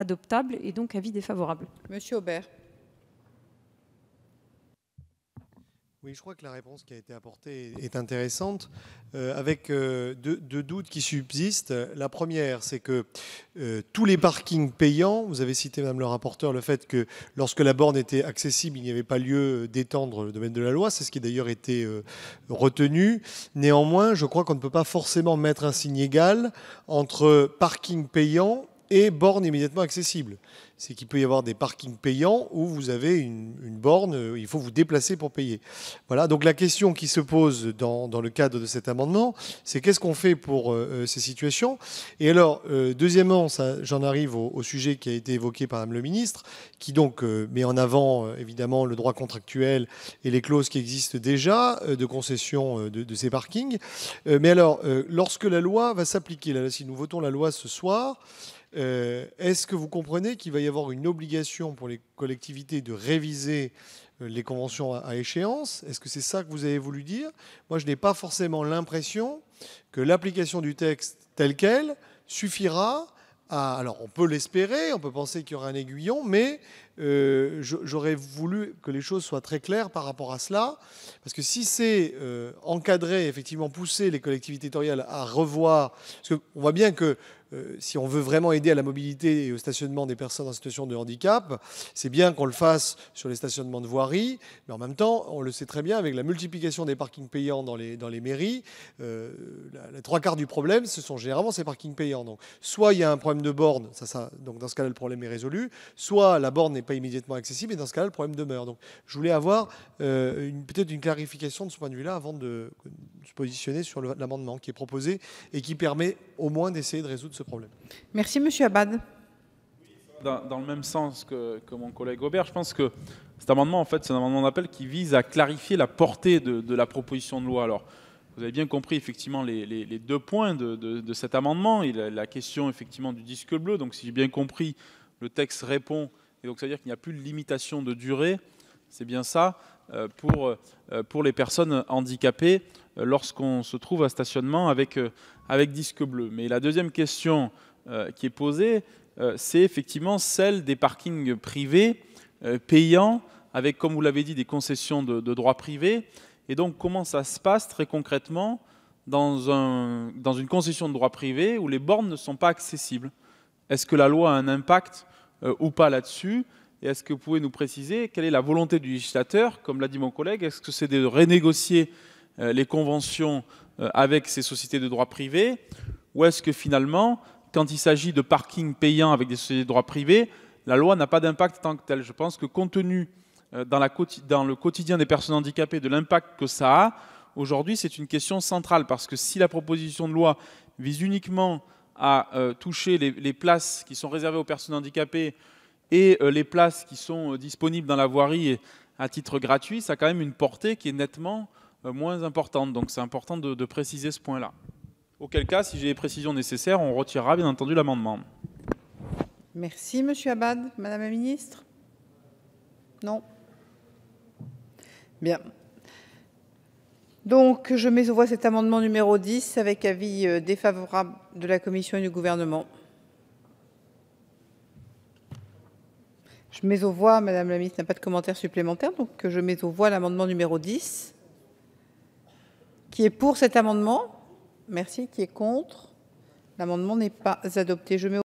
adoptable et donc avis défavorable. Monsieur Aubert. Oui, je crois que la réponse qui a été apportée est intéressante, euh, avec euh, deux, doutes qui subsistent. La première, c'est que euh, tous les parkings payants, vous avez cité, Madame le rapporteur, le fait que lorsque la borne était accessible, il n'y avait pas lieu d'étendre le domaine de la loi, c'est ce qui a d'ailleurs été retenu. Néanmoins, je crois qu'on ne peut pas forcément mettre un signe égal entre parking payant et borne immédiatement accessible. C'est qu'il peut y avoir des parkings payants où vous avez une, une, borne, euh, il faut vous déplacer pour payer. Voilà, donc la question qui se pose dans, le cadre de cet amendement, c'est qu'est-ce qu'on fait pour euh, euh, ces situations Et alors, deuxièmement, j'en arrive au, sujet qui a été évoqué par le ministre, qui donc met en avant évidemment le droit contractuel et les clauses qui existent déjà de concession de, ces parkings. mais alors, lorsque la loi va s'appliquer, si nous votons la loi ce soir, euh, est-ce que vous comprenez qu'il va y avoir une obligation pour les collectivités de réviser euh, les conventions à, échéance Est-ce que c'est ça que vous avez voulu dire Moi, je n'ai pas forcément l'impression que l'application du texte tel quel suffira à... Alors, on peut l'espérer, on peut penser qu'il y aura un aiguillon, mais euh, j'aurais voulu que les choses soient très claires par rapport à cela, parce que si c'est encadré, encadrer, effectivement, pousser les collectivités territoriales à revoir, parce qu'on voit bien que euh, si on veut vraiment aider à la mobilité et au stationnement des personnes en situation de handicap, c'est bien qu'on le fasse sur les stationnements de voirie, mais en même temps, on le sait très bien, avec la multiplication des parkings payants dans les, dans les mairies, euh, les trois quarts du problème, ce sont généralement ces parkings payants. Donc, soit il y a un problème de borne, donc dans ce cas-là, le problème est résolu, soit la borne n'est pas immédiatement accessible, et dans ce cas-là, le problème demeure. Donc, je voulais avoir euh, peut-être une clarification de ce point de vue-là avant de, se positionner sur l'amendement qui est proposé et qui permet au moins d'essayer de résoudre ce problème. Merci, Monsieur Abad. Dans, le même sens que, mon collègue Aubert, je pense que cet amendement, en fait, c'est un amendement d'appel qui vise à clarifier la portée de, la proposition de loi. Alors, vous avez bien compris effectivement les, deux points de, cet amendement et la, la question effectivement du disque bleu. Donc, si j'ai bien compris, le texte répond, et donc ça veut dire qu'il n'y a plus de limitation de durée, c'est bien ça, euh, pour, euh, pour les personnes handicapées. Euh, lorsqu'on se trouve à stationnement avec, euh, avec disque bleu. Mais la deuxième question euh, qui est posée, c'est effectivement celle des parkings privés payants, avec, comme vous l'avez dit, des concessions de, de droits privés. Et donc, comment ça se passe très concrètement dans, un, dans une concession de droit privé où les bornes ne sont pas accessibles Est-ce que la loi a un impact ou pas là-dessus Et est-ce que vous pouvez nous préciser quelle est la volonté du législateur Comme l'a dit mon collègue, est-ce que c'est de renégocier euh, les conventions euh, avec ces sociétés de droit privé Ou est-ce que finalement, quand il s'agit de parking payant avec des sociétés de droit privé, la loi n'a pas d'impact tant que tel Je pense que compte tenu euh, dans, le quotidien des personnes handicapées de l'impact que ça a, aujourd'hui c'est une question centrale parce que si la proposition de loi vise uniquement à toucher les, places qui sont réservées aux personnes handicapées et les places qui sont disponibles dans la voirie à titre gratuit, ça a quand même une portée qui est nettement euh, moins importante. Donc c'est important de, préciser ce point-là. Auquel cas, si j'ai les précisions nécessaires, on retirera bien entendu l'amendement. Merci, Monsieur Abad. Madame la Ministre Non Bien. Donc, je mets au voie cet amendement numéro 10 avec avis euh, défavorable de la Commission et du gouvernement. Je mets au voie, Madame la Ministre n'a pas de commentaire supplémentaire, donc je mets au voie l'amendement numéro 10. Qui est pour cet amendement Merci. Qui est contre L'amendement n'est pas adopté. Je